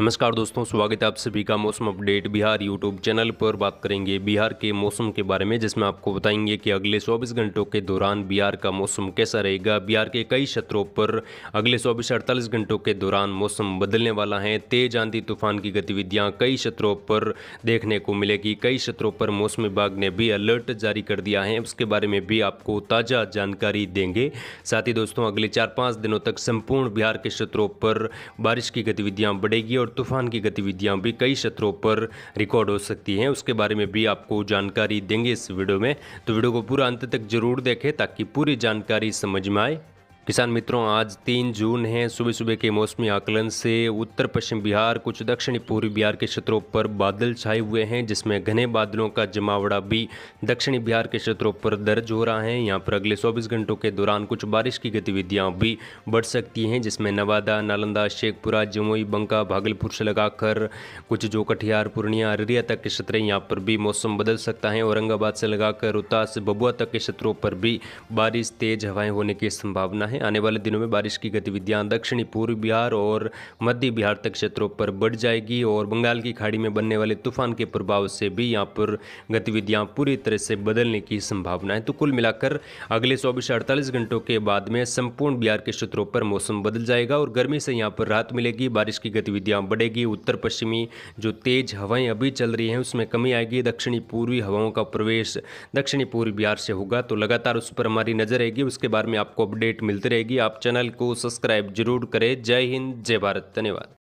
नमस्कार दोस्तों स्वागत है आप सभी का मौसम अपडेट बिहार यूट्यूब चैनल पर बात करेंगे बिहार के मौसम के बारे में जिसमें आपको बताएंगे कि अगले 24 घंटों के दौरान बिहार का मौसम कैसा रहेगा बिहार के कई क्षेत्रों पर अगले 24 अड़तालीस घंटों के दौरान मौसम बदलने वाला है तेज आंधी तूफान की गतिविधियाँ कई क्षेत्रों पर देखने को मिलेगी कई क्षेत्रों पर मौसम विभाग ने भी अलर्ट जारी कर दिया है उसके बारे में भी आपको ताज़ा जानकारी देंगे साथ ही दोस्तों अगले चार पाँच दिनों तक संपूर्ण बिहार के क्षेत्रों पर बारिश की गतिविधियाँ बढ़ेगी और और तूफान की गतिविधियां भी कई क्षेत्रों पर रिकॉर्ड हो सकती हैं उसके बारे में भी आपको जानकारी देंगे इस वीडियो में तो वीडियो को पूरा अंत तक जरूर देखें ताकि पूरी जानकारी समझ में आए किसान मित्रों आज तीन जून है सुबह सुबह के मौसमी आकलन से उत्तर पश्चिम बिहार कुछ दक्षिणी पूर्वी बिहार के क्षेत्रों पर बादल छाए हुए हैं जिसमें घने बादलों का जमावड़ा भी दक्षिणी बिहार के क्षेत्रों पर दर्ज हो रहा है यहाँ पर अगले 24 घंटों के दौरान कुछ बारिश की गतिविधियां भी बढ़ सकती हैं जिसमें नवादा नालंदा शेखपुरा जमुई बंका भागलपुर से लगाकर कुछ जो कटिहार पूर्णिया अररिया तक के क्षेत्र यहाँ पर भी मौसम बदल सकता है औरंगाबाद से लगाकर रोहतास बबुआ तक के क्षेत्रों पर भी बारिश तेज हवाएं होने की संभावना है हैं आने वाले दिनों में बारिश की गतिविधियां दक्षिणी पूर्व बिहार और मध्य बिहार तक क्षेत्रों पर बढ़ जाएगी और बंगाल की खाड़ी में बनने वाले तूफान के प्रभाव से भी यहाँ पर गतिविधियाँ पूरी तरह से बदलने की संभावना है तो कुल मिलाकर अगले चौबीस अड़तालीस घंटों के बाद में संपूर्ण बिहार के क्षेत्रों पर मौसम बदल जाएगा और गर्मी से यहाँ पर राहत मिलेगी बारिश की गतिविधियाँ बढ़ेगी उत्तर पश्चिमी जो तेज हवाएं अभी चल रही हैं उसमें कमी आएगी दक्षिणी पूर्वी हवाओं का प्रवेश दक्षिणी पूर्वी बिहार से होगा तो लगातार उस पर हमारी नजर रहेगी उसके बारे में आपको अपडेट मिलते रहेगी आप चैनल को सब्सक्राइब जरूर करें जय हिंद जय भारत धन्यवाद